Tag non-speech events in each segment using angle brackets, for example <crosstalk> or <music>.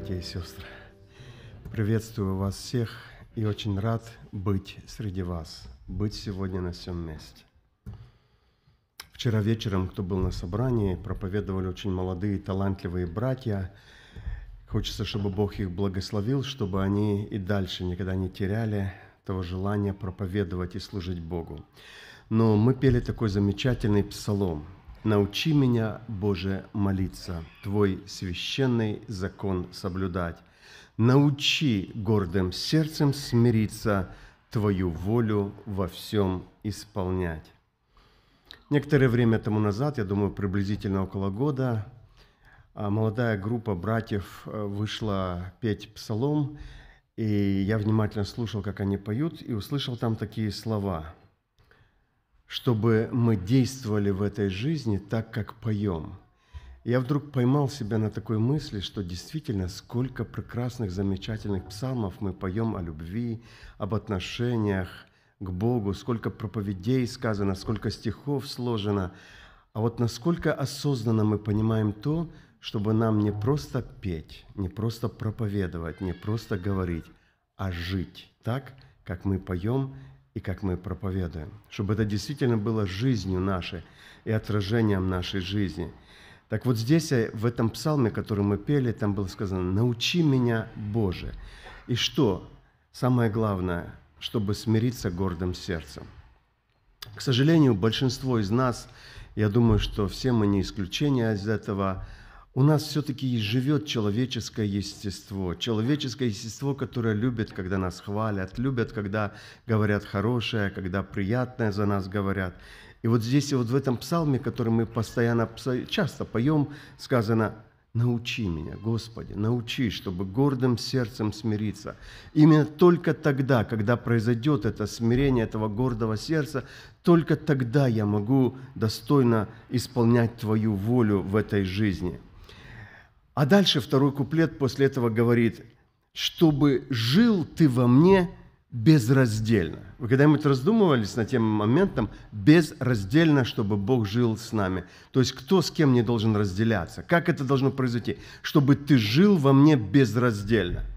братья и сестры! Приветствую вас всех и очень рад быть среди вас, быть сегодня на всем месте. Вчера вечером, кто был на собрании, проповедовали очень молодые талантливые братья. Хочется, чтобы Бог их благословил, чтобы они и дальше никогда не теряли того желания проповедовать и служить Богу. Но мы пели такой замечательный псалом – Научи меня, Боже, молиться, Твой священный закон соблюдать. Научи гордым сердцем смириться, Твою волю во всем исполнять. Некоторое время тому назад, я думаю, приблизительно около года, а, молодая группа братьев э, вышла петь псалом, и я внимательно слушал, как они поют, и услышал там такие слова – чтобы мы действовали в этой жизни так, как поем. Я вдруг поймал себя на такой мысли, что действительно сколько прекрасных, замечательных псалмов мы поем о любви, об отношениях к Богу, сколько проповедей сказано, сколько стихов сложено. А вот насколько осознанно мы понимаем то, чтобы нам не просто петь, не просто проповедовать, не просто говорить, а жить так, как мы поем и как мы проповедуем, чтобы это действительно было жизнью нашей и отражением нашей жизни. Так вот здесь, э, в этом псалме, который мы пели, там было сказано «Научи меня, Боже». И что? Самое главное, чтобы смириться гордым сердцем. К сожалению, большинство из нас, я думаю, что все мы не исключение из этого – у нас все-таки живет человеческое естество, человеческое естество, которое любит, когда нас хвалят, любят, когда говорят хорошее, когда приятное за нас говорят. И вот здесь, и вот в этом псалме, который мы постоянно, часто поем, сказано «Научи меня, Господи, научи, чтобы гордым сердцем смириться». Именно только тогда, когда произойдет это смирение этого гордого сердца, только тогда я могу достойно исполнять Твою волю в этой жизни – а дальше второй куплет после этого говорит, чтобы жил ты во мне безраздельно. Вы когда-нибудь раздумывались над тем моментом безраздельно, чтобы Бог жил с нами? То есть кто с кем не должен разделяться? Как это должно произойти? Чтобы ты жил во мне безраздельно –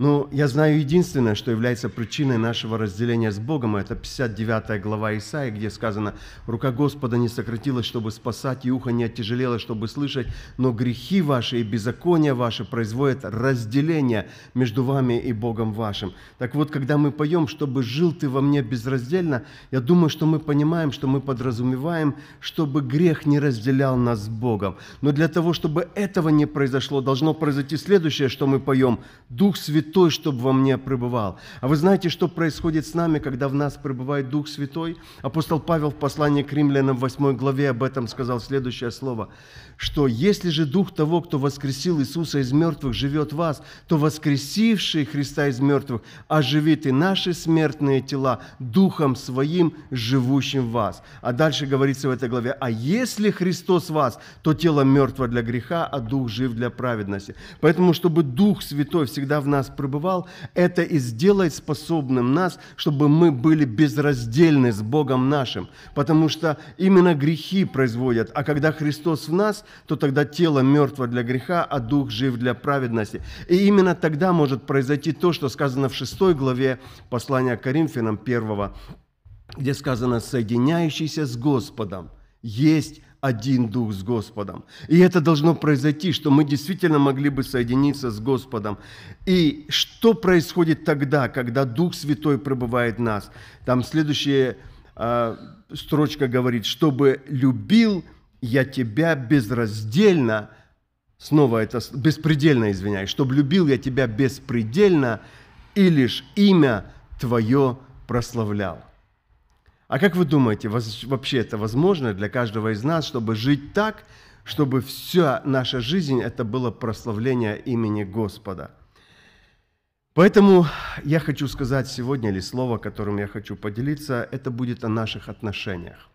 но ну, я знаю единственное, что является причиной нашего разделения с Богом, это 59 глава Исаии, где сказано, «Рука Господа не сократилась, чтобы спасать, и ухо не оттяжелело, чтобы слышать, но грехи ваши и беззакония ваши производят разделение между вами и Богом вашим». Так вот, когда мы поем «Чтобы жил ты во мне безраздельно», я думаю, что мы понимаем, что мы подразумеваем, чтобы грех не разделял нас с Богом. Но для того, чтобы этого не произошло, должно произойти следующее, что мы поем. Дух Святой Святой, чтобы во мне пребывал. А вы знаете, что происходит с нами, когда в нас пребывает Дух Святой? Апостол Павел в послании к римлянам в 8 главе об этом сказал следующее слово, что если же Дух того, кто воскресил Иисуса из мертвых, живет в вас, то воскресивший Христа из мертвых оживит и наши смертные тела Духом Своим, живущим в вас. А дальше говорится в этой главе, а если Христос в вас, то тело мертво для греха, а Дух жив для праведности. Поэтому, чтобы Дух Святой всегда в нас пребывал, это и сделает способным нас, чтобы мы были безраздельны с Богом нашим, потому что именно грехи производят, а когда Христос в нас, то тогда тело мертво для греха, а дух жив для праведности. И именно тогда может произойти то, что сказано в 6 главе послания к Коринфянам 1, где сказано «соединяющийся с Господом» есть один дух с Господом. И это должно произойти, что мы действительно могли бы соединиться с Господом. И что происходит тогда, когда Дух Святой пребывает в нас? Там следующая э, строчка говорит, чтобы любил я тебя безраздельно, снова это беспредельно, извиняюсь, чтобы любил я тебя беспредельно и лишь имя твое прославлял. А как вы думаете, вообще это возможно для каждого из нас, чтобы жить так, чтобы вся наша жизнь это было прославление имени Господа? Поэтому я хочу сказать сегодня, или слово, которым я хочу поделиться, это будет о наших отношениях.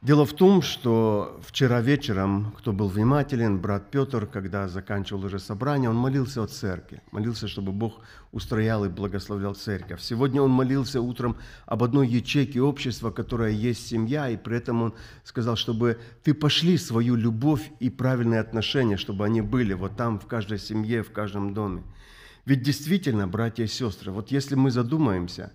Дело в том, что вчера вечером, кто был внимателен, брат Петр, когда заканчивал уже собрание, он молился о церкви, молился, чтобы Бог устроял и благословлял церковь. Сегодня он молился утром об одной ячейке общества, которая есть семья, и при этом он сказал, чтобы ты пошли свою любовь и правильные отношения, чтобы они были вот там, в каждой семье, в каждом доме. Ведь действительно, братья и сестры, вот если мы задумаемся,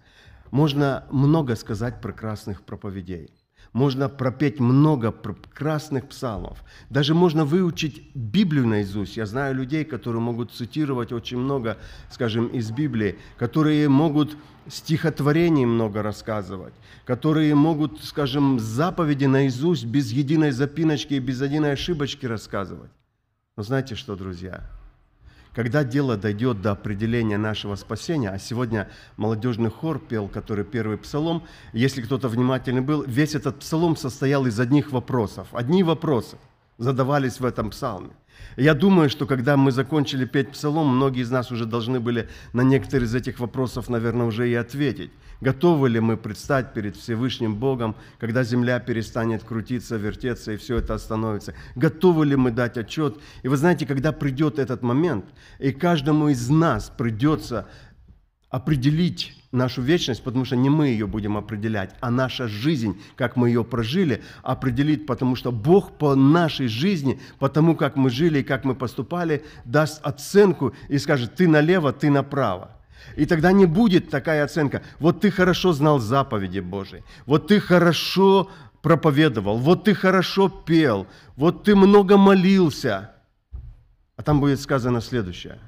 можно много сказать прекрасных проповедей – можно пропеть много прекрасных псалмов. Даже можно выучить Библию наизусть. Я знаю людей, которые могут цитировать очень много, скажем, из Библии, которые могут стихотворений много рассказывать, которые могут, скажем, заповеди наизусть без единой запиночки и без единой ошибочки рассказывать. Но знаете что, друзья? Когда дело дойдет до определения нашего спасения, а сегодня молодежный хор пел, который первый псалом, если кто-то внимательный был, весь этот псалом состоял из одних вопросов. Одни вопросы задавались в этом псалме. Я думаю, что когда мы закончили петь псалом, многие из нас уже должны были на некоторые из этих вопросов, наверное, уже и ответить. Готовы ли мы предстать перед Всевышним Богом, когда земля перестанет крутиться, вертеться и все это остановится? Готовы ли мы дать отчет? И вы знаете, когда придет этот момент, и каждому из нас придется определить нашу вечность, потому что не мы ее будем определять, а наша жизнь, как мы ее прожили, определит, потому что Бог по нашей жизни, по тому, как мы жили и как мы поступали, даст оценку и скажет, ты налево, ты направо. И тогда не будет такая оценка. Вот ты хорошо знал заповеди Божии, вот ты хорошо проповедовал, вот ты хорошо пел, вот ты много молился. А там будет сказано следующее.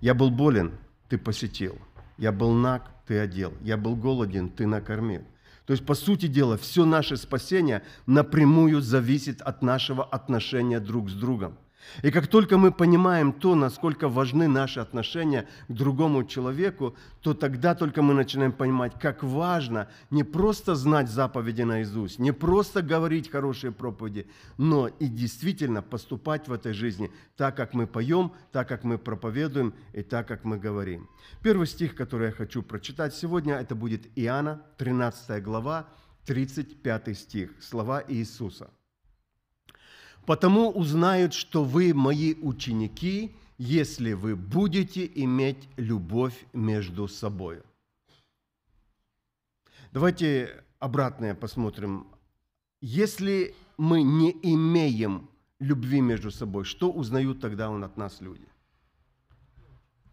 Я был болен, ты посетил – я был наг, ты одел. Я был голоден, ты накормил. То есть, по сути дела, все наше спасение напрямую зависит от нашего отношения друг с другом. И как только мы понимаем то, насколько важны наши отношения к другому человеку, то тогда только мы начинаем понимать, как важно не просто знать заповеди наизусть, не просто говорить хорошие проповеди, но и действительно поступать в этой жизни так, как мы поем, так, как мы проповедуем и так, как мы говорим. Первый стих, который я хочу прочитать сегодня, это будет Иоанна, 13 глава, 35 стих, слова Иисуса – Потому узнают, что вы мои ученики, если вы будете иметь любовь между собой. Давайте обратное посмотрим. Если мы не имеем любви между собой, что узнают тогда он от нас люди?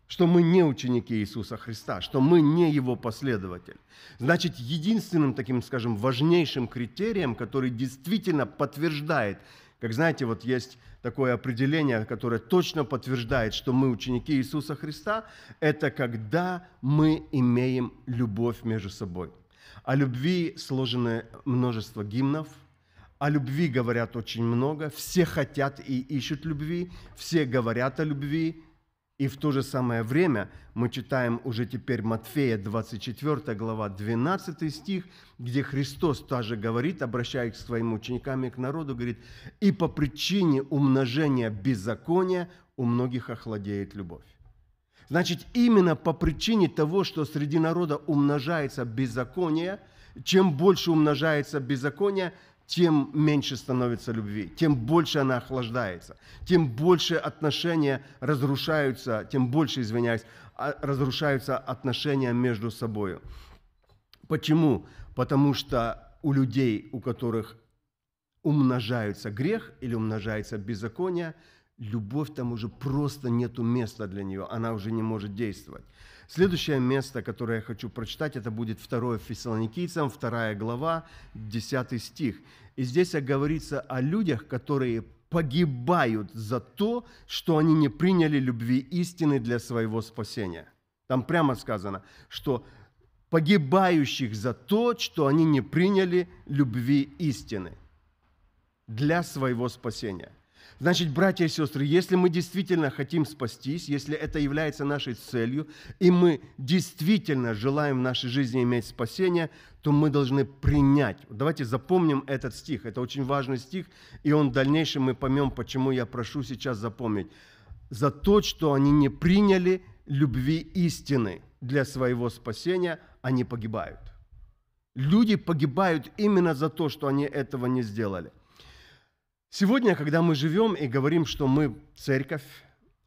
что мы не ученики Иисуса Христа, что мы не Его последователь. Значит, единственным таким, скажем, важнейшим критерием, который действительно подтверждает как знаете, вот есть такое определение, которое точно подтверждает, что мы ученики Иисуса Христа, это когда мы имеем любовь между собой. О любви сложено множество гимнов, о любви говорят очень много, все хотят и ищут любви, все говорят о любви, и в то же самое время мы читаем уже теперь Матфея 24 глава 12 стих, где Христос тоже говорит, обращаясь к своим ученикам и к народу, говорит, «И по причине умножения беззакония у многих охладеет любовь». Значит, именно по причине того, что среди народа умножается беззаконие, чем больше умножается беззаконие – тем меньше становится любви, тем больше она охлаждается, тем больше отношения разрушаются, тем больше, извиняюсь, а, разрушаются отношения между собой. Почему? Потому что у людей, у которых умножается грех или умножается беззаконие, любовь там уже просто нету места для нее, она уже не может действовать. Следующее место, которое я хочу прочитать, это будет 2 Фессалоникийцам, 2 глава, 10 стих. И здесь говорится о людях, которые погибают за то, что они не приняли любви истины для своего спасения. Там прямо сказано, что погибающих за то, что они не приняли любви истины для своего спасения. Значит, братья и сестры, если мы действительно хотим спастись, если это является нашей целью, и мы действительно желаем в нашей жизни иметь спасение, то мы должны принять. Давайте запомним этот стих. Это очень важный стих, и он в дальнейшем мы поймем, почему я прошу сейчас запомнить. За то, что они не приняли любви истины для своего спасения, они погибают. Люди погибают именно за то, что они этого не сделали. Сегодня, когда мы живем и говорим, что мы церковь,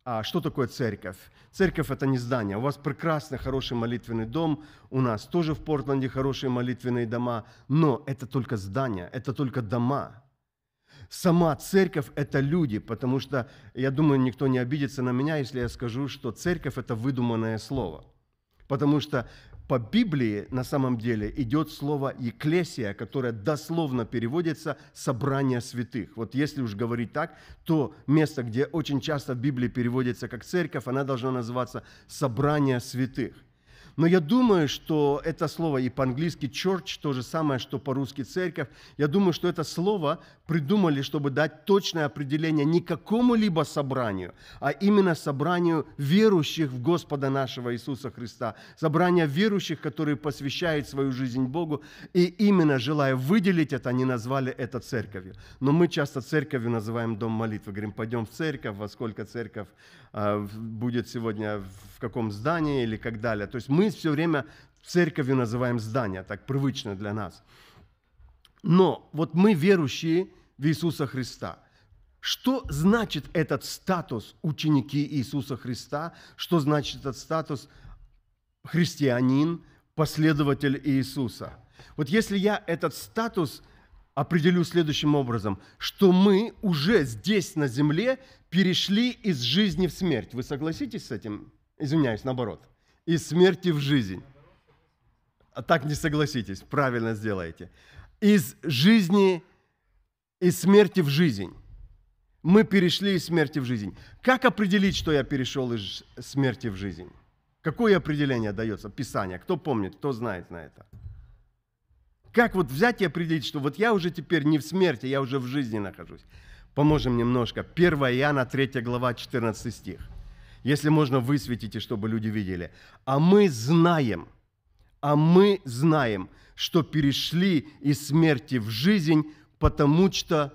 а что такое церковь? Церковь – это не здание. У вас прекрасный хороший молитвенный дом, у нас тоже в Портленде хорошие молитвенные дома, но это только здание, это только дома. Сама церковь – это люди, потому что, я думаю, никто не обидится на меня, если я скажу, что церковь – это выдуманное слово. Потому что по Библии на самом деле идет слово «екклесия», которое дословно переводится «собрание святых». Вот если уж говорить так, то место, где очень часто в Библии переводится как «церковь», она должна называться «собрание святых». Но я думаю, что это слово и по-английски church то же самое, что по-русски церковь. Я думаю, что это слово придумали, чтобы дать точное определение не какому-либо собранию, а именно собранию верующих в Господа нашего Иисуса Христа. Собрание верующих, которые посвящают свою жизнь Богу. И именно желая выделить это, они назвали это церковью. Но мы часто церковью называем дом молитвы. Говорим, пойдем в церковь, во сколько церковь а, будет сегодня, в каком здании или как далее. То есть мы мы все время церковью называем здание, так привычно для нас. Но вот мы верующие в Иисуса Христа. Что значит этот статус ученики Иисуса Христа? Что значит этот статус христианин, последователь Иисуса? Вот если я этот статус определю следующим образом, что мы уже здесь на земле перешли из жизни в смерть. Вы согласитесь с этим? Извиняюсь, наоборот – из смерти в жизнь. А так не согласитесь, правильно сделаете. Из жизни, из смерти в жизнь. Мы перешли из смерти в жизнь. Как определить, что я перешел из смерти в жизнь? Какое определение дается? Писание. Кто помнит, кто знает на это? Как вот взять и определить, что вот я уже теперь не в смерти, я уже в жизни нахожусь? Поможем немножко. 1 Иоанна, 3 глава, 14 стих если можно, высветить и чтобы люди видели. А мы знаем, а мы знаем, что перешли из смерти в жизнь, потому что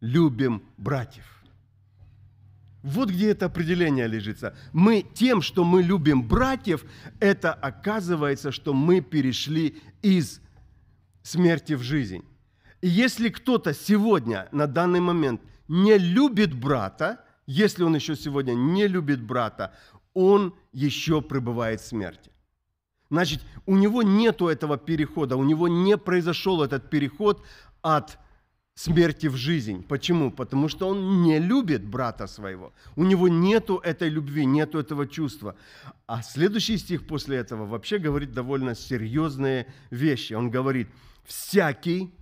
любим братьев. Вот где это определение лежится. Мы тем, что мы любим братьев, это оказывается, что мы перешли из смерти в жизнь. И если кто-то сегодня, на данный момент, не любит брата, если он еще сегодня не любит брата, он еще пребывает в смерти. Значит, у него нету этого перехода, у него не произошел этот переход от смерти в жизнь. Почему? Потому что он не любит брата своего. У него нету этой любви, нету этого чувства. А следующий стих после этого вообще говорит довольно серьезные вещи. Он говорит, всякий,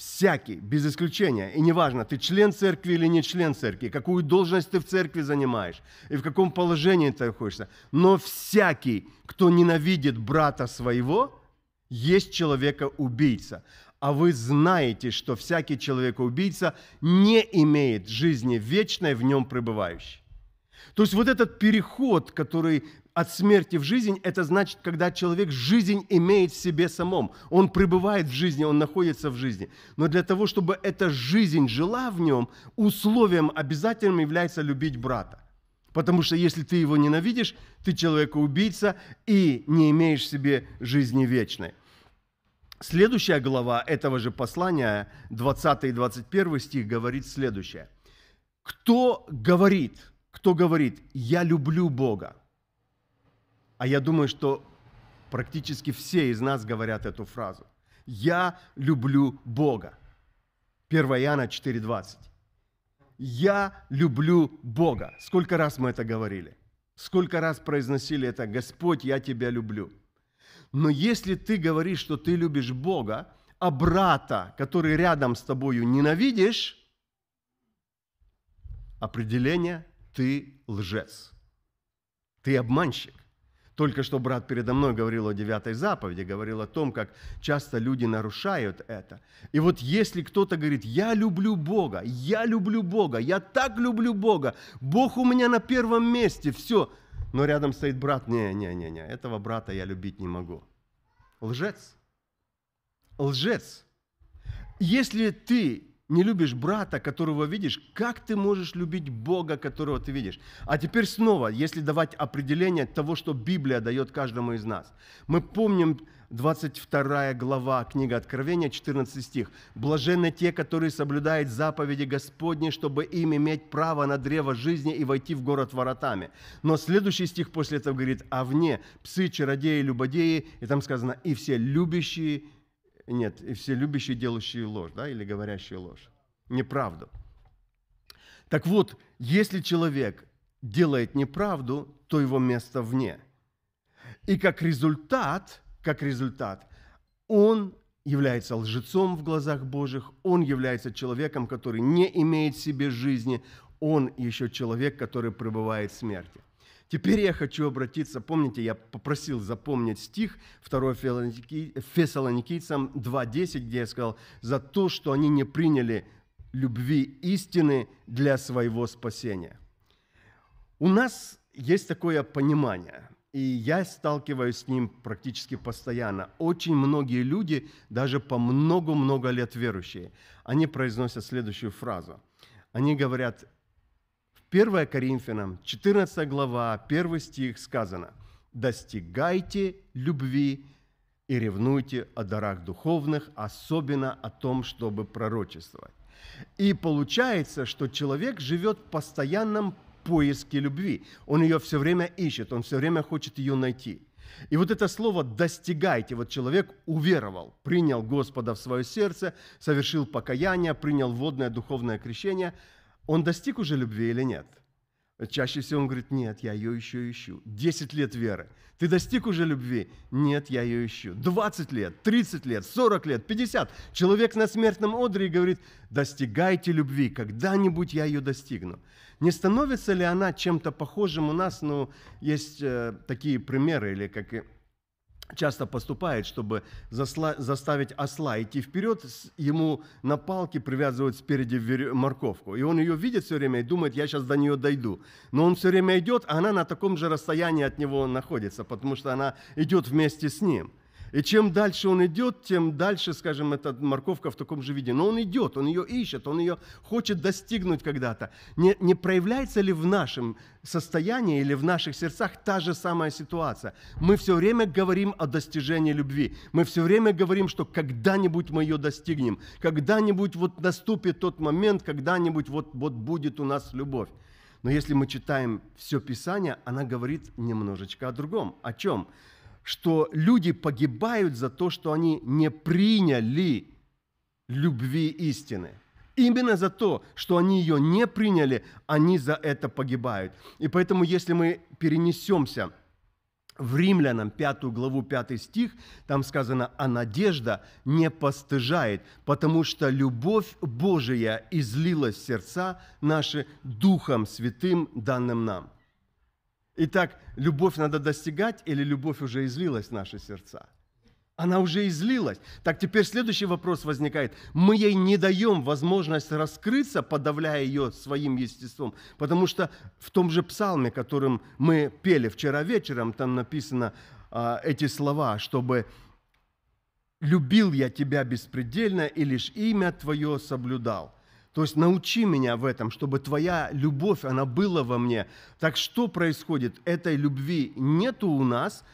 Всякий, без исключения. И неважно, ты член церкви или не член церкви, какую должность ты в церкви занимаешь и в каком положении ты находишься. Но всякий, кто ненавидит брата своего, есть человека-убийца. А вы знаете, что всякий человек-убийца не имеет жизни вечной в нем пребывающей. То есть вот этот переход, который от смерти в жизнь, это значит, когда человек жизнь имеет в себе самом. Он пребывает в жизни, он находится в жизни. Но для того, чтобы эта жизнь жила в нем, условием обязательным является любить брата. Потому что если ты его ненавидишь, ты человека-убийца и не имеешь в себе жизни вечной. Следующая глава этого же послания, 20 и 21 стих, говорит следующее. Кто говорит, кто говорит, я люблю Бога, а я думаю, что практически все из нас говорят эту фразу. Я люблю Бога. 1 Иоанна 4:20. Я люблю Бога. Сколько раз мы это говорили? Сколько раз произносили это? Господь, я тебя люблю. Но если ты говоришь, что ты любишь Бога, а брата, который рядом с тобою ненавидишь, определение – ты лжец. Ты обманщик. Только что брат передо мной говорил о девятой заповеди, говорил о том, как часто люди нарушают это. И вот если кто-то говорит, я люблю Бога, я люблю Бога, я так люблю Бога, Бог у меня на первом месте, все. Но рядом стоит брат, не-не-не, этого брата я любить не могу. Лжец. Лжец. Если ты не любишь брата, которого видишь, как ты можешь любить Бога, которого ты видишь? А теперь снова, если давать определение того, что Библия дает каждому из нас. Мы помним 22 глава книга Откровения, 14 стих. «Блаженны те, которые соблюдают заповеди Господни, чтобы им иметь право на древо жизни и войти в город воротами». Но следующий стих после этого говорит «А вне псы, чародеи, любодеи», и там сказано «и все любящие нет, и все любящие, делающие ложь, да, или говорящие ложь. Неправду. Так вот, если человек делает неправду, то его место вне. И как результат, как результат, он является лжецом в глазах Божьих, он является человеком, который не имеет в себе жизни, он еще человек, который пребывает в смерти. Теперь я хочу обратиться, помните, я попросил запомнить стих 2 Фессалоникийцам 2.10, где я сказал, за то, что они не приняли любви истины для своего спасения. У нас есть такое понимание, и я сталкиваюсь с ним практически постоянно. Очень многие люди, даже по много-много лет верующие, они произносят следующую фразу. Они говорят, 1 Коринфянам, 14 глава, 1 стих сказано, «Достигайте любви и ревнуйте о дарах духовных, особенно о том, чтобы пророчествовать». И получается, что человек живет в постоянном поиске любви. Он ее все время ищет, он все время хочет ее найти – и вот это слово «достигайте», вот человек уверовал, принял Господа в свое сердце, совершил покаяние, принял водное духовное крещение – он достиг уже любви или нет? Чаще всего он говорит, нет, я ее еще ищу. Десять лет веры. Ты достиг уже любви? Нет, я ее ищу. Двадцать лет, тридцать лет, сорок лет, пятьдесят. Человек на смертном одре говорит, достигайте любви, когда-нибудь я ее достигну. Не становится ли она чем-то похожим у нас? Ну, есть э, такие примеры, или как часто поступает, чтобы засла, заставить осла идти вперед, ему на палке привязывают спереди морковку. И он ее видит все время и думает, я сейчас до нее дойду. Но он все время идет, а она на таком же расстоянии от него находится, потому что она идет вместе с ним. И чем дальше он идет, тем дальше, скажем, эта морковка в таком же виде. Но он идет, он ее ищет, он ее хочет достигнуть когда-то. Не, не проявляется ли в нашем состоянии или в наших сердцах та же самая ситуация? Мы все время говорим о достижении любви. Мы все время говорим, что когда-нибудь мы ее достигнем. Когда-нибудь вот наступит тот момент, когда-нибудь вот, вот будет у нас любовь. Но если мы читаем все Писание, она говорит немножечко о другом. О чем? что люди погибают за то, что они не приняли любви истины. Именно за то, что они ее не приняли, они за это погибают. И поэтому, если мы перенесемся в Римлянам 5 главу 5 стих, там сказано, а надежда не постыжает, потому что любовь Божия излилась в сердца наши Духом Святым, данным нам. Итак, любовь надо достигать или любовь уже излилась в наши сердца? Она уже излилась. Так теперь следующий вопрос возникает. Мы ей не даем возможность раскрыться, подавляя ее своим естеством. Потому что в том же псалме, которым мы пели вчера вечером, там написано а, эти слова, чтобы «любил я тебя беспредельно, и лишь имя твое соблюдал». То есть научи меня в этом, чтобы твоя любовь, она была во мне. Так что происходит? Этой любви нету у нас.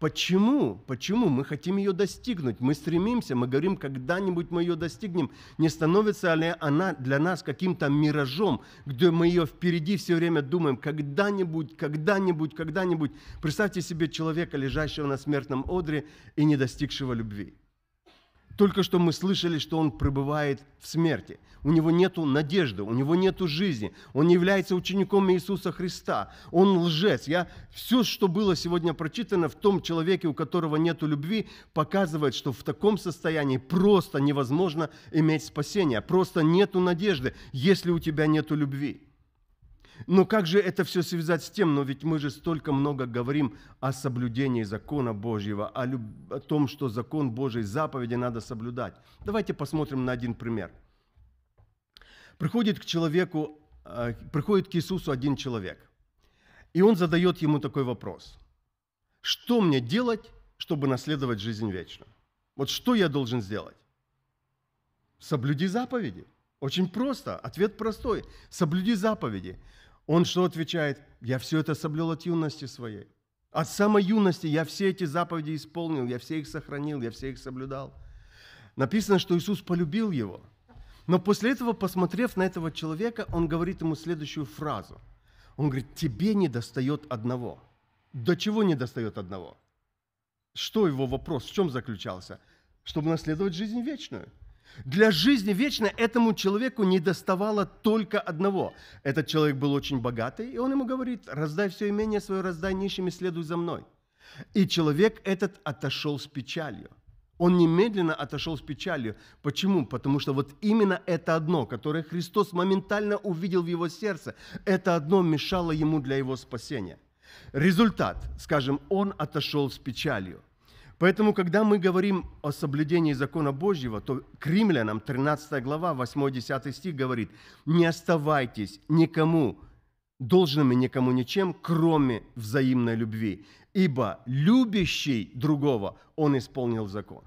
Почему? Почему? Мы хотим ее достигнуть. Мы стремимся, мы говорим, когда-нибудь мы ее достигнем. Не становится ли она для нас каким-то миражом, где мы ее впереди все время думаем, когда-нибудь, когда-нибудь, когда-нибудь. Представьте себе человека, лежащего на смертном одре и не достигшего любви. Только что мы слышали, что он пребывает в смерти. У него нет надежды, у него нет жизни. Он не является учеником Иисуса Христа. Он лжец. Я, все, что было сегодня прочитано в том человеке, у которого нет любви, показывает, что в таком состоянии просто невозможно иметь спасение. Просто нет надежды, если у тебя нет любви. Но как же это все связать с тем, но ведь мы же столько много говорим о соблюдении закона Божьего, о, люб... о том, что закон Божий, заповеди надо соблюдать. Давайте посмотрим на один пример. Приходит к человеку, э, приходит к Иисусу один человек, и он задает ему такой вопрос. Что мне делать, чтобы наследовать жизнь вечную? Вот что я должен сделать? Соблюди заповеди. Очень просто. Ответ простой. Соблюди заповеди. Он что отвечает? Я все это соблюл от юности своей. От самой юности я все эти заповеди исполнил, я все их сохранил, я все их соблюдал. Написано, что Иисус полюбил его. Но после этого, посмотрев на этого человека, он говорит ему следующую фразу. Он говорит, тебе не достает одного. До чего не достает одного? Что его вопрос, в чем заключался? Чтобы наследовать жизнь вечную – для жизни вечной этому человеку не доставало только одного. Этот человек был очень богатый, и он ему говорит, раздай все имение свое, раздай нищим и следуй за мной. И человек этот отошел с печалью. Он немедленно отошел с печалью. Почему? Потому что вот именно это одно, которое Христос моментально увидел в его сердце, это одно мешало ему для его спасения. Результат, скажем, он отошел с печалью – Поэтому, когда мы говорим о соблюдении закона Божьего, то к римлянам 13 глава, 8-10 стих говорит, «Не оставайтесь никому, должными никому ничем, кроме взаимной любви, ибо любящий другого, он исполнил закон».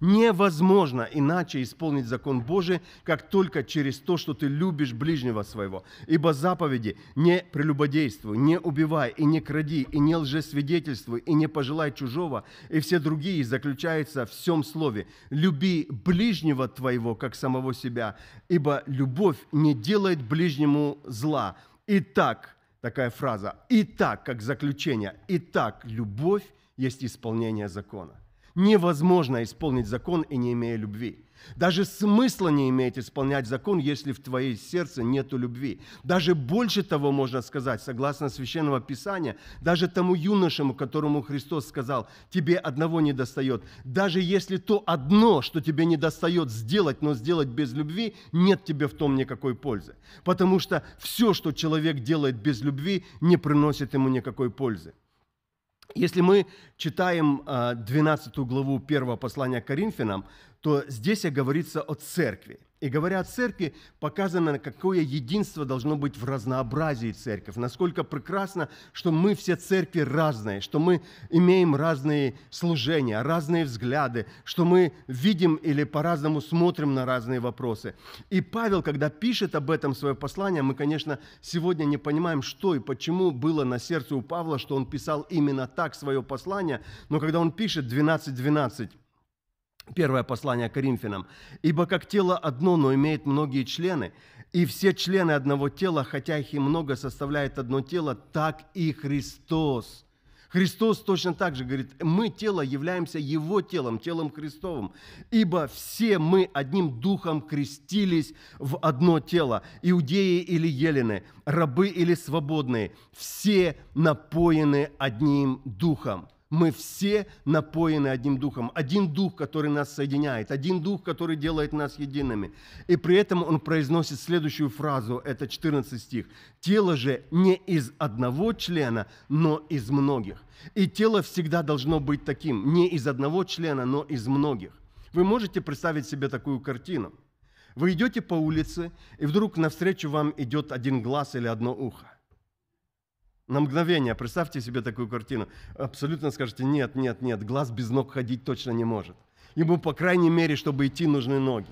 Невозможно иначе исполнить закон Божий, как только через то, что ты любишь ближнего своего. Ибо заповеди «не прелюбодействуй», «не убивай» и «не кради», и «не лжесвидетельствуй», и «не пожелай чужого» и все другие заключаются в всем слове. «Люби ближнего твоего, как самого себя, ибо любовь не делает ближнему зла». И так, такая фраза, и так, как заключение, и так любовь есть исполнение закона. Невозможно исполнить закон и не имея любви. Даже смысла не имеет исполнять закон, если в твоей сердце нету любви. Даже больше того можно сказать, согласно Священного Писания, даже тому юношему, которому Христос сказал, тебе одного не достает. Даже если то одно, что тебе не достает сделать, но сделать без любви, нет тебе в том никакой пользы. Потому что все, что человек делает без любви, не приносит ему никакой пользы. Если мы читаем 12 а, главу 1 послания к Коринфянам, то здесь говорится о церкви. И говоря о церкви, показано, какое единство должно быть в разнообразии церковь, насколько прекрасно, что мы все церкви разные, что мы имеем разные служения, разные взгляды, что мы видим или по-разному смотрим на разные вопросы. И Павел, когда пишет об этом свое послание, мы, конечно, сегодня не понимаем, что и почему было на сердце у Павла, что он писал именно так свое послание, но когда он пишет 12.12, 12, Первое послание Коринфянам. «Ибо как тело одно, но имеет многие члены, и все члены одного тела, хотя их и много, составляет одно тело, так и Христос». Христос точно так же говорит, мы тело являемся Его телом, телом Христовым, ибо все мы одним духом крестились в одно тело, иудеи или елены, рабы или свободные, все напоены одним духом. Мы все напоены одним духом. Один дух, который нас соединяет. Один дух, который делает нас едиными. И при этом он произносит следующую фразу, это 14 стих. «Тело же не из одного члена, но из многих». И тело всегда должно быть таким. Не из одного члена, но из многих. Вы можете представить себе такую картину? Вы идете по улице, и вдруг навстречу вам идет один глаз или одно ухо. На мгновение представьте себе такую картину. Абсолютно скажете, нет, нет, нет, глаз без ног ходить точно не может. Ему, по крайней мере, чтобы идти, нужны ноги.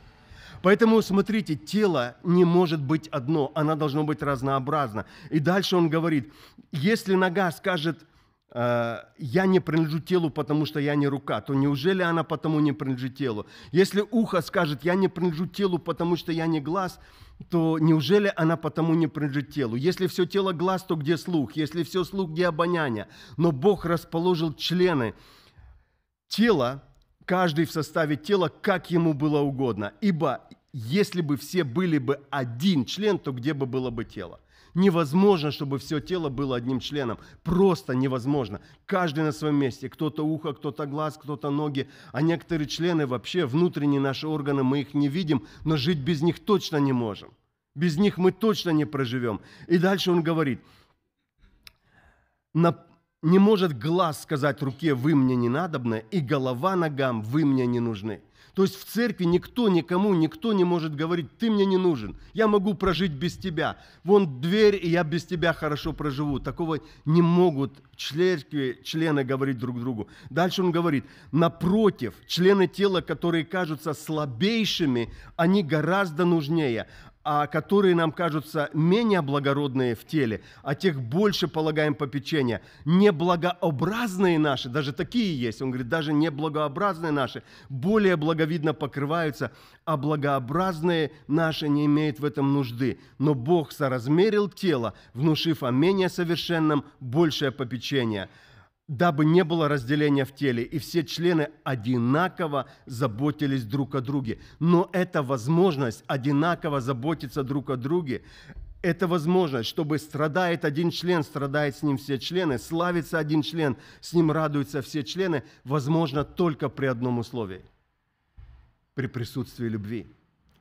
Поэтому, смотрите, тело не может быть одно, оно должно быть разнообразно. И дальше он говорит, если нога скажет – Э, я не принадлежу телу, потому что я не рука, то неужели она потому не принадлежит телу? Если ухо скажет, я не принадлежу телу, потому что я не глаз, то неужели она потому не принадлежит телу? Если все тело глаз, то где слух? Если все слух, где обоняние? Но Бог расположил члены тела, каждый в составе тела, как ему было угодно. Ибо если бы все были бы один член, то где бы было бы тело? Невозможно, чтобы все тело было одним членом. Просто невозможно. Каждый на своем месте. Кто-то ухо, кто-то глаз, кто-то ноги. А некоторые члены вообще, внутренние наши органы, мы их не видим, но жить без них точно не можем. Без них мы точно не проживем. И дальше он говорит, не может глаз сказать руке, вы мне не надобны, и голова ногам, вы мне не нужны. То есть в церкви никто никому, никто не может говорить, ты мне не нужен, я могу прожить без тебя. Вон дверь, и я без тебя хорошо проживу. Такого не могут церкви, члены говорить друг другу. Дальше он говорит, напротив, члены тела, которые кажутся слабейшими, они гораздо нужнее а которые нам кажутся менее благородные в теле, о тех больше полагаем попечения. Неблагообразные наши, даже такие есть, он говорит, даже неблагообразные наши, более благовидно покрываются, а благообразные наши не имеют в этом нужды. Но Бог соразмерил тело, внушив о менее совершенном большее попечение – дабы не было разделения в теле, и все члены одинаково заботились друг о друге. Но эта возможность одинаково заботиться друг о друге, это возможность, чтобы страдает один член, страдает с ним все члены, славится один член, с ним радуются все члены, возможно только при одном условии – при присутствии любви,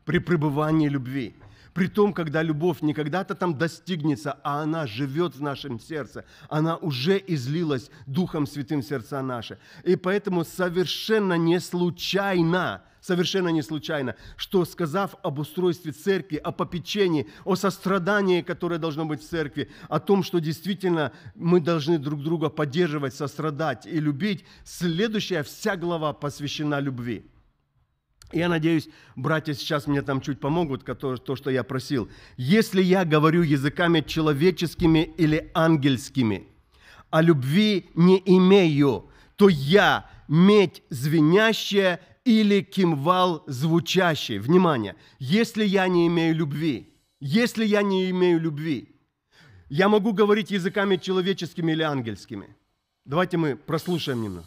при пребывании любви – при том, когда любовь не когда-то там достигнется, а она живет в нашем сердце. Она уже излилась Духом Святым сердца наше, И поэтому совершенно не случайно, совершенно не случайно, что сказав об устройстве церкви, о попечении, о сострадании, которое должно быть в церкви, о том, что действительно мы должны друг друга поддерживать, сострадать и любить, следующая вся глава посвящена любви. Я надеюсь, братья сейчас мне там чуть помогут, то, что я просил. Если я говорю языками человеческими или ангельскими, а любви не имею, то я медь звенящая или кимвал звучащий. Внимание, если я не имею любви, если я не имею любви, я могу говорить языками человеческими или ангельскими. Давайте мы прослушаем немного.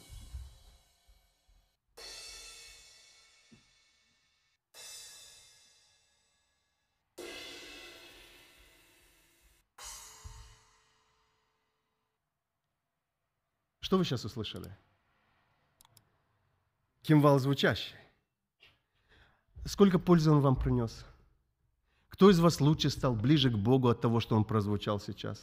Что вы сейчас услышали? Кимвал звучащий. Сколько пользы он вам принес? Кто из вас лучше стал ближе к Богу от того, что он прозвучал сейчас?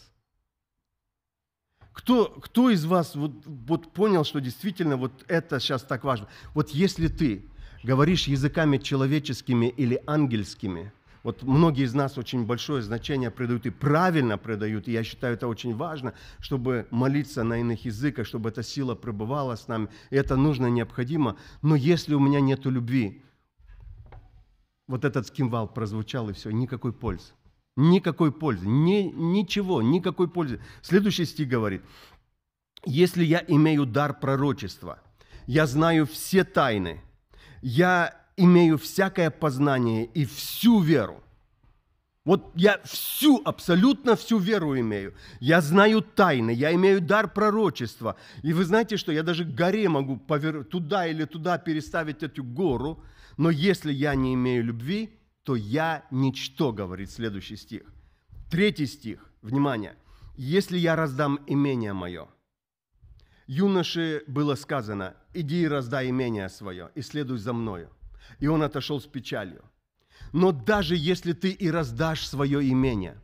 Кто, кто из вас вот, вот понял, что действительно вот это сейчас так важно? Вот если ты говоришь языками человеческими или ангельскими – вот многие из нас очень большое значение придают и правильно придают, и я считаю это очень важно, чтобы молиться на иных языках, чтобы эта сила пребывала с нами. И это нужно, необходимо. Но если у меня нет любви, вот этот скимвал прозвучал, и все, никакой пользы. Никакой пользы, ни, ничего, никакой пользы. Следующий стих говорит, если я имею дар пророчества, я знаю все тайны, я имею всякое познание и всю веру. Вот я всю, абсолютно всю веру имею. Я знаю тайны, я имею дар пророчества. И вы знаете, что я даже к горе могу повер... туда или туда переставить эту гору, но если я не имею любви, то я ничто, говорит следующий стих. Третий стих, внимание. «Если я раздам имение мое». Юноше было сказано, иди и раздай имение свое, и следуй за мною и он отошел с печалью. Но даже если ты и раздашь свое имение,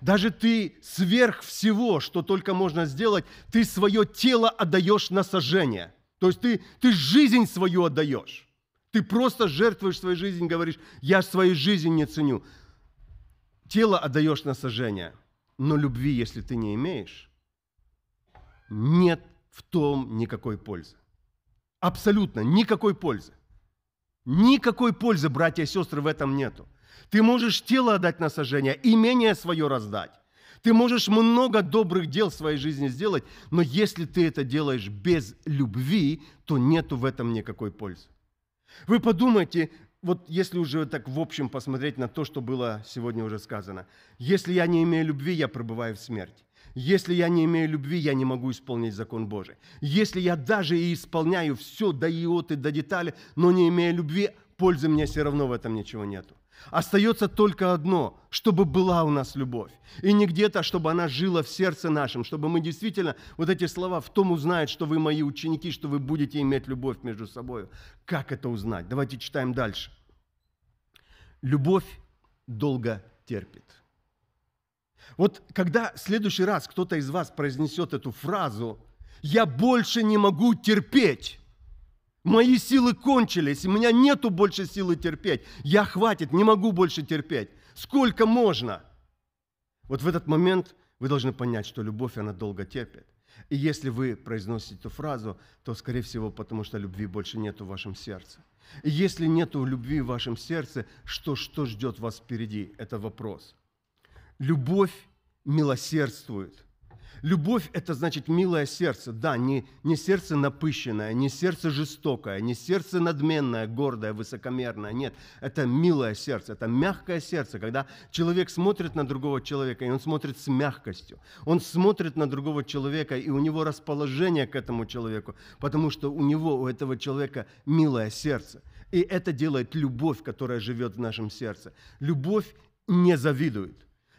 даже ты сверх всего, что только можно сделать, ты свое тело отдаешь на сожжение. То есть ты, ты жизнь свою отдаешь. Ты просто жертвуешь свою жизнь, говоришь, я свою жизнь не ценю. Тело отдаешь на сожжение, но любви, если ты не имеешь, нет в том никакой пользы. Абсолютно никакой пользы. Никакой пользы, братья и сестры, в этом нету. Ты можешь тело отдать на сожжение, имение свое раздать. Ты можешь много добрых дел в своей жизни сделать, но если ты это делаешь без любви, то нету в этом никакой пользы. Вы подумайте, вот если уже так в общем посмотреть на то, что было сегодня уже сказано. Если я не имею любви, я пребываю в смерти. Если я не имею любви, я не могу исполнять закон Божий. Если я даже и исполняю все до иоты, до детали, но не имея любви, пользы мне все равно в этом ничего нету. Остается только одно, чтобы была у нас любовь. И не где-то, чтобы она жила в сердце нашем, чтобы мы действительно, вот эти слова, в том узнают, что вы мои ученики, что вы будете иметь любовь между собой. Как это узнать? Давайте читаем дальше. Любовь долго терпит. Вот когда в следующий раз кто-то из вас произнесет эту фразу, я больше не могу терпеть, мои силы кончились, у меня нету больше силы терпеть, я хватит, не могу больше терпеть, сколько можно? Вот в этот момент вы должны понять, что любовь, она долго терпит. И если вы произносите эту фразу, то, скорее всего, потому что любви больше нет в вашем сердце. И если нет любви в вашем сердце, что, что ждет вас впереди? Это вопрос – Любовь милосердствует. Любовь – это значит милое сердце. Да, не, не сердце напыщенное, не сердце жестокое, не сердце надменное, гордое, высокомерное. Нет, это милое сердце, это мягкое сердце, когда человек смотрит на другого человека, и он смотрит с мягкостью. Он смотрит на другого человека, и у него расположение к этому человеку, потому что у него, у этого человека милое сердце. И это делает любовь, которая живет в нашем сердце. Любовь не завидует.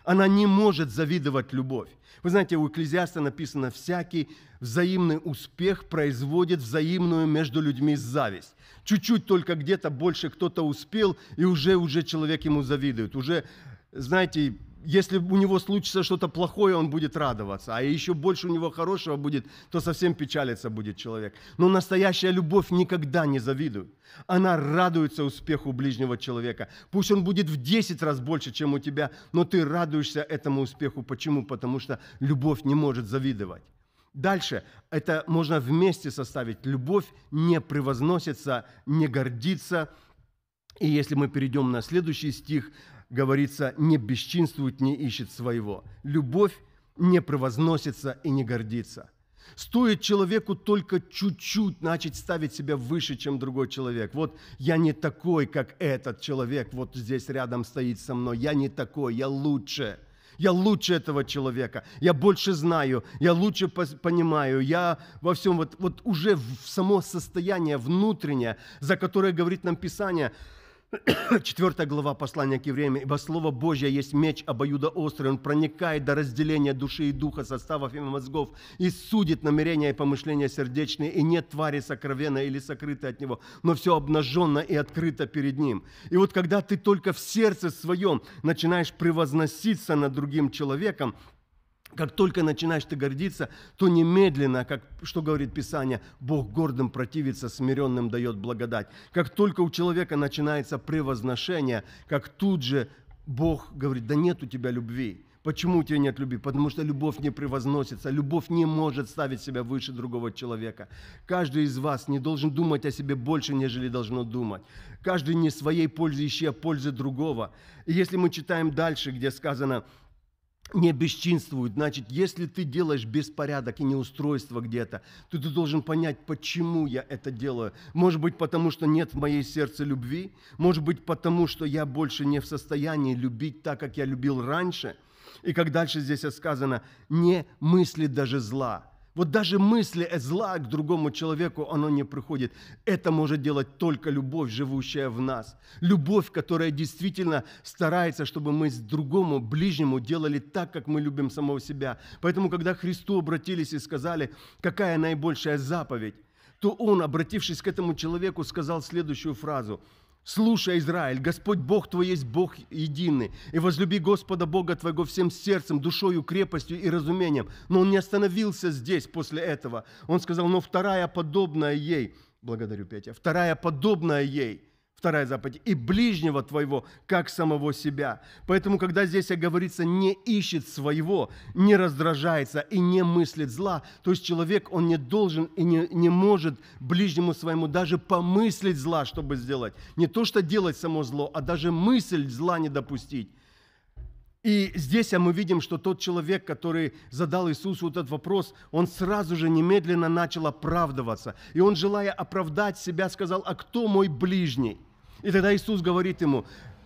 Она не может завидовать любовь. Вы знаете, у Экклезиаста написано, всякий взаимный успех производит взаимную между людьми зависть. Чуть-чуть только где-то больше кто-то успел, и уже, уже человек ему завидует. Уже, знаете, если у него случится что-то плохое, он будет радоваться, а еще больше у него хорошего будет, то совсем печалиться будет человек. Но настоящая любовь никогда не завидует. Она радуется успеху ближнего человека. Пусть он будет в 10 раз больше, чем у тебя, но ты радуешься этому успеху. Почему? Потому что любовь не может завидовать. Дальше, это можно вместе составить. Любовь не превозносится, не гордится. И если мы перейдем на следующий стих, говорится, не бесчинствует, не ищет своего. Любовь не превозносится и не гордится. Стоит человеку только чуть-чуть начать ставить себя выше, чем другой человек. Вот я не такой, как этот человек, вот здесь рядом стоит со мной. Я не такой, я лучше. Я лучше этого человека, я больше знаю, я лучше понимаю, я во всем, вот, вот уже в само состояние внутреннее, за которое говорит нам Писание – <coughs> Четвертая глава послания к евреям. «Ибо Слово Божье есть меч обоюдоострый, он проникает до разделения души и духа, составов и мозгов, и судит намерения и помышления сердечные, и нет твари сокровенной или сокрытой от него, но все обнаженно и открыто перед ним». И вот когда ты только в сердце своем начинаешь превозноситься над другим человеком, как только начинаешь ты гордиться, то немедленно, как что говорит Писание, Бог гордым противится, смиренным дает благодать. Как только у человека начинается превозношение, как тут же Бог говорит, да нет у тебя любви. Почему у тебя нет любви? Потому что любовь не превозносится, любовь не может ставить себя выше другого человека. Каждый из вас не должен думать о себе больше, нежели должно думать. Каждый не своей пользы, ищет а пользы другого. И если мы читаем дальше, где сказано, не бесчинствуют. Значит, если ты делаешь беспорядок и неустройство где-то, то ты должен понять, почему я это делаю. Может быть, потому что нет в моей сердце любви, может быть, потому что я больше не в состоянии любить так, как я любил раньше. И как дальше здесь сказано, не мысли даже зла. Вот даже мысли зла к другому человеку, оно не приходит. Это может делать только любовь, живущая в нас. Любовь, которая действительно старается, чтобы мы с другому, ближнему делали так, как мы любим самого себя. Поэтому, когда Христу обратились и сказали, какая наибольшая заповедь, то Он, обратившись к этому человеку, сказал следующую фразу – Слушай, Израиль, Господь Бог твой есть Бог единый, и возлюби Господа Бога твоего всем сердцем, душою, крепостью и разумением. Но он не остановился здесь после этого. Он сказал, но вторая подобная ей, благодарю Петя, вторая подобная ей – Вторая заповедь. И ближнего твоего, как самого себя. Поэтому, когда здесь говорится, не ищет своего, не раздражается и не мыслит зла, то есть человек, он не должен и не, не может ближнему своему даже помыслить зла, чтобы сделать. Не то, что делать само зло, а даже мысль зла не допустить. И здесь мы видим, что тот человек, который задал Иисусу вот этот вопрос, он сразу же немедленно начал оправдываться. И он, желая оправдать себя, сказал, а кто мой ближний? И тогда Иисус говорит ему,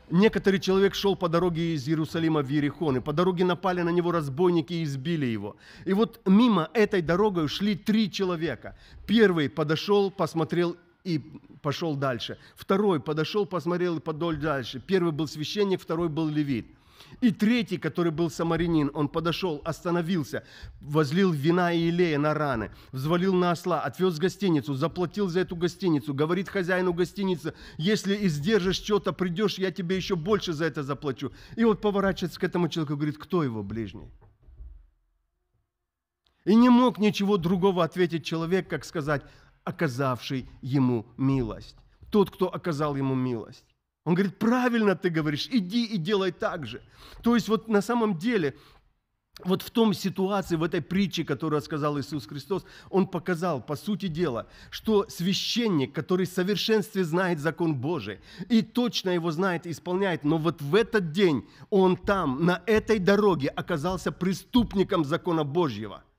некоторый человек шел по дороге из Иерусалима в Ерехон, и по дороге напали на него разбойники и избили его. И вот мимо этой дорогой шли три человека. Первый подошел, посмотрел и пошел дальше. Второй подошел, посмотрел и подоль дальше. Первый был священник, второй был левит. И третий, который был самарянин, он подошел, остановился, возлил вина и елея на раны, взвалил на осла, отвез в гостиницу, заплатил за эту гостиницу, говорит хозяину гостиницы, если издержишь что-то, придешь, я тебе еще больше за это заплачу. И вот поворачивается к этому человеку, говорит, кто его ближний? И не мог ничего другого ответить человек, как сказать, оказавший ему милость. Тот, кто оказал ему милость. Он говорит, правильно ты говоришь, иди и делай так же. То есть вот на самом деле, вот в том ситуации, в этой притче, которую рассказал Иисус Христос, Он показал, по сути дела, что священник, который в совершенстве знает закон Божий, и точно его знает и исполняет, но вот в этот день он там, на этой дороге, оказался преступником закона Божьего –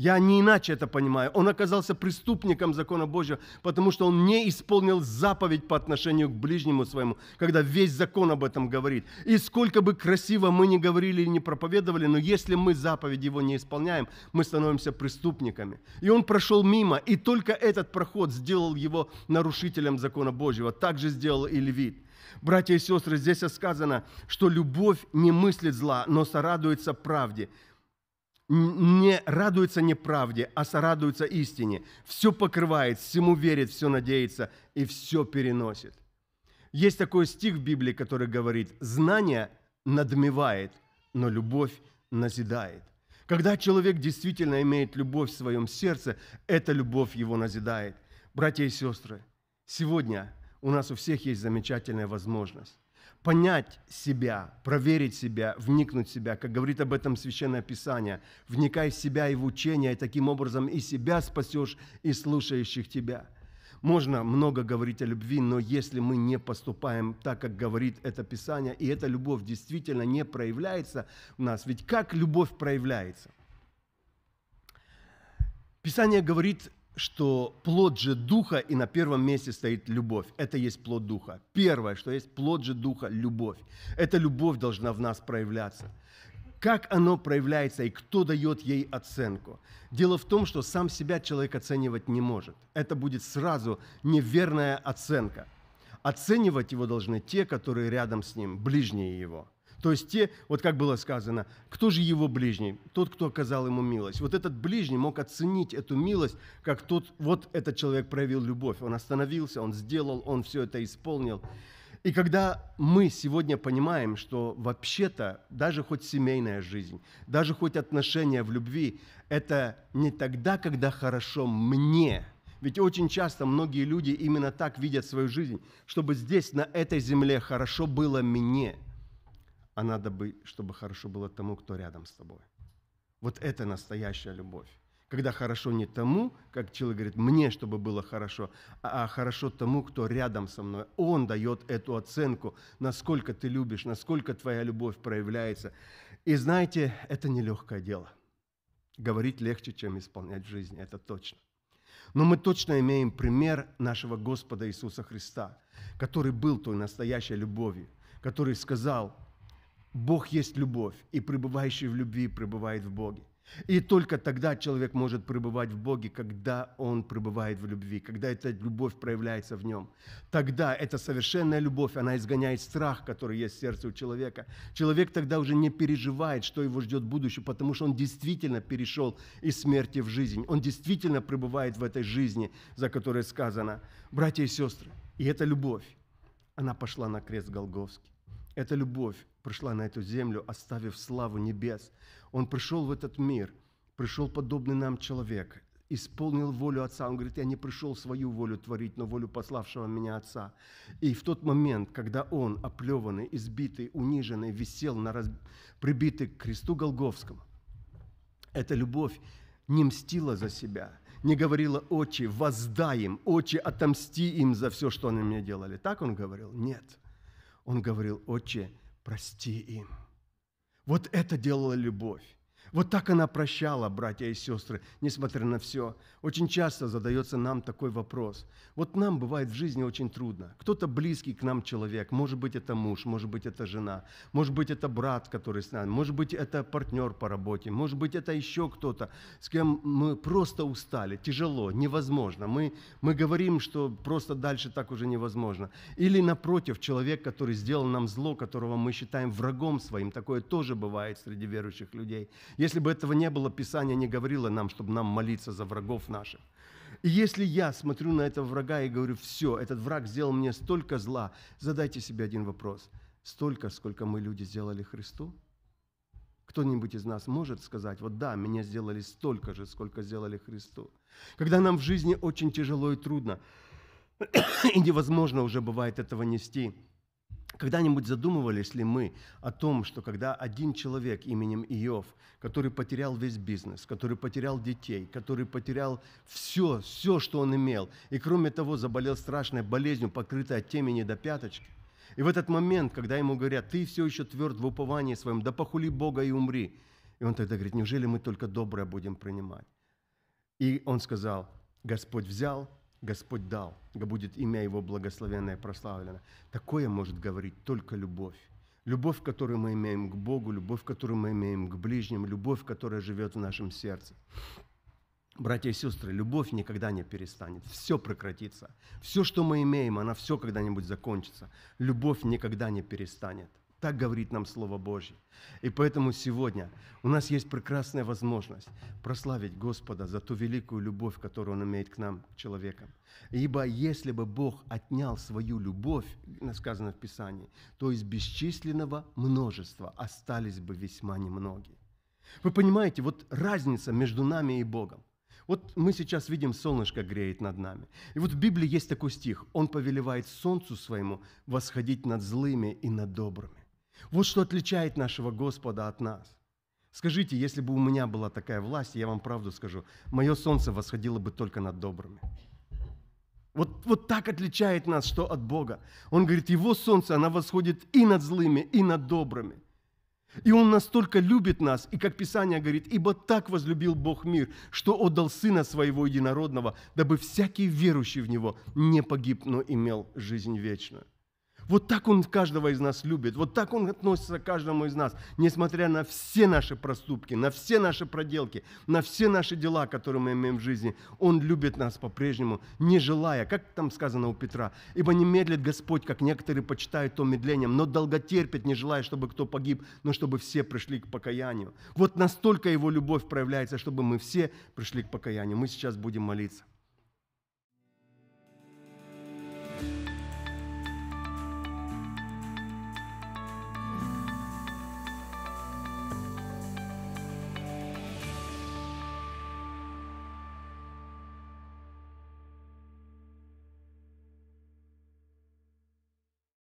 я не иначе это понимаю. Он оказался преступником закона Божьего, потому что он не исполнил заповедь по отношению к ближнему своему, когда весь закон об этом говорит. И сколько бы красиво мы ни говорили и не проповедовали, но если мы заповедь его не исполняем, мы становимся преступниками. И он прошел мимо, и только этот проход сделал его нарушителем закона Божьего. Так же сделал и Левит. Братья и сестры, здесь сказано, что любовь не мыслит зла, но сорадуется правде не радуется неправде, а сорадуется истине. Все покрывает, всему верит, все надеется и все переносит. Есть такой стих в Библии, который говорит, знание надмевает, но любовь назидает. Когда человек действительно имеет любовь в своем сердце, эта любовь его назидает. Братья и сестры, сегодня у нас у всех есть замечательная возможность понять себя, проверить себя, вникнуть в себя, как говорит об этом Священное Писание. Вникай в себя и в учение, и таким образом и себя спасешь, и слушающих тебя. Можно много говорить о любви, но если мы не поступаем так, как говорит это Писание, и эта любовь действительно не проявляется в нас, ведь как любовь проявляется? Писание говорит что плод же Духа, и на первом месте стоит любовь. Это есть плод Духа. Первое, что есть плод же Духа – любовь. Эта любовь должна в нас проявляться. Как оно проявляется и кто дает ей оценку? Дело в том, что сам себя человек оценивать не может. Это будет сразу неверная оценка. Оценивать его должны те, которые рядом с ним, ближние его – то есть те, вот как было сказано, кто же его ближний? Тот, кто оказал ему милость. Вот этот ближний мог оценить эту милость, как тот, вот этот человек проявил любовь. Он остановился, он сделал, он все это исполнил. И когда мы сегодня понимаем, что вообще-то даже хоть семейная жизнь, даже хоть отношения в любви, это не тогда, когда хорошо мне, ведь очень часто многие люди именно так видят свою жизнь, чтобы здесь, на этой земле, хорошо было мне – а надо бы, чтобы хорошо было тому, кто рядом с тобой. Вот это настоящая любовь. Когда хорошо не тому, как человек говорит, мне, чтобы было хорошо, а, а хорошо тому, кто рядом со мной. Он дает эту оценку, насколько ты любишь, насколько твоя любовь проявляется. И знаете, это нелегкое дело. Говорить легче, чем исполнять в жизни, это точно. Но мы точно имеем пример нашего Господа Иисуса Христа, который был той настоящей любовью, который сказал, Бог есть любовь, и пребывающий в любви пребывает в Боге. И только тогда человек может пребывать в Боге, когда он пребывает в любви, когда эта любовь проявляется в нем. Тогда эта совершенная любовь, она изгоняет страх, который есть в сердце у человека. Человек тогда уже не переживает, что его ждет будущее, потому что он действительно перешел из смерти в жизнь. Он действительно пребывает в этой жизни, за которой сказано. Братья и сестры, и эта любовь, она пошла на крест Голговский. Эта любовь пришла на эту землю, оставив славу небес. Он пришел в этот мир, пришел подобный нам человек, исполнил волю Отца. Он говорит, я не пришел свою волю творить, но волю пославшего меня Отца. И в тот момент, когда он, оплеванный, избитый, униженный, висел, на раз... прибитый к кресту Голговскому, эта любовь не мстила за себя, не говорила «Отче, воздай им, Отче, отомсти им за все, что они мне делали». Так он говорил? Нет. Он говорил, отче, прости им. Вот это делала любовь. Вот так она прощала, братья и сестры, несмотря на все. Очень часто задается нам такой вопрос. Вот нам бывает в жизни очень трудно. Кто-то близкий к нам человек, может быть, это муж, может быть, это жена, может быть, это брат, который с нами, может быть, это партнер по работе, может быть, это еще кто-то, с кем мы просто устали, тяжело, невозможно. Мы, мы говорим, что просто дальше так уже невозможно. Или напротив, человек, который сделал нам зло, которого мы считаем врагом своим, такое тоже бывает среди верующих людей. Если бы этого не было, Писание не говорило нам, чтобы нам молиться за врагов наших. И если я смотрю на этого врага и говорю, все, этот враг сделал мне столько зла, задайте себе один вопрос. Столько, сколько мы люди сделали Христу? Кто-нибудь из нас может сказать, вот да, меня сделали столько же, сколько сделали Христу. Когда нам в жизни очень тяжело и трудно, <coughs> и невозможно уже бывает этого нести – когда-нибудь задумывались ли мы о том, что когда один человек именем Иов, который потерял весь бизнес, который потерял детей, который потерял все, все, что он имел, и кроме того заболел страшной болезнью, покрытой от темени до пяточки, и в этот момент, когда ему говорят, ты все еще тверд в уповании своем, да похули Бога и умри. И он тогда говорит, неужели мы только доброе будем принимать? И он сказал, Господь взял Господь дал, да будет имя Его благословенное и прославлено. Такое может говорить только любовь. Любовь, которую мы имеем к Богу, любовь, которую мы имеем к ближним, любовь, которая живет в нашем сердце. Братья и сестры, любовь никогда не перестанет, все прекратится. Все, что мы имеем, она все когда-нибудь закончится. Любовь никогда не перестанет. Так говорит нам Слово Божье. И поэтому сегодня у нас есть прекрасная возможность прославить Господа за ту великую любовь, которую Он имеет к нам, к человекам. Ибо если бы Бог отнял свою любовь, сказано в Писании, то из бесчисленного множества остались бы весьма немногие. Вы понимаете, вот разница между нами и Богом. Вот мы сейчас видим, солнышко греет над нами. И вот в Библии есть такой стих. Он повелевает солнцу своему восходить над злыми и над добрыми. Вот что отличает нашего Господа от нас. Скажите, если бы у меня была такая власть, я вам правду скажу, мое солнце восходило бы только над добрыми. Вот, вот так отличает нас, что от Бога. Он говорит, его солнце, оно восходит и над злыми, и над добрыми. И Он настолько любит нас, и как Писание говорит, «Ибо так возлюбил Бог мир, что отдал Сына Своего Единородного, дабы всякий верующий в Него не погиб, но имел жизнь вечную». Вот так Он каждого из нас любит, вот так Он относится к каждому из нас, несмотря на все наши проступки, на все наши проделки, на все наши дела, которые мы имеем в жизни. Он любит нас по-прежнему, не желая, как там сказано у Петра, ибо не медлит Господь, как некоторые почитают то медлением, но долготерпит, не желая, чтобы кто погиб, но чтобы все пришли к покаянию. Вот настолько Его любовь проявляется, чтобы мы все пришли к покаянию. Мы сейчас будем молиться.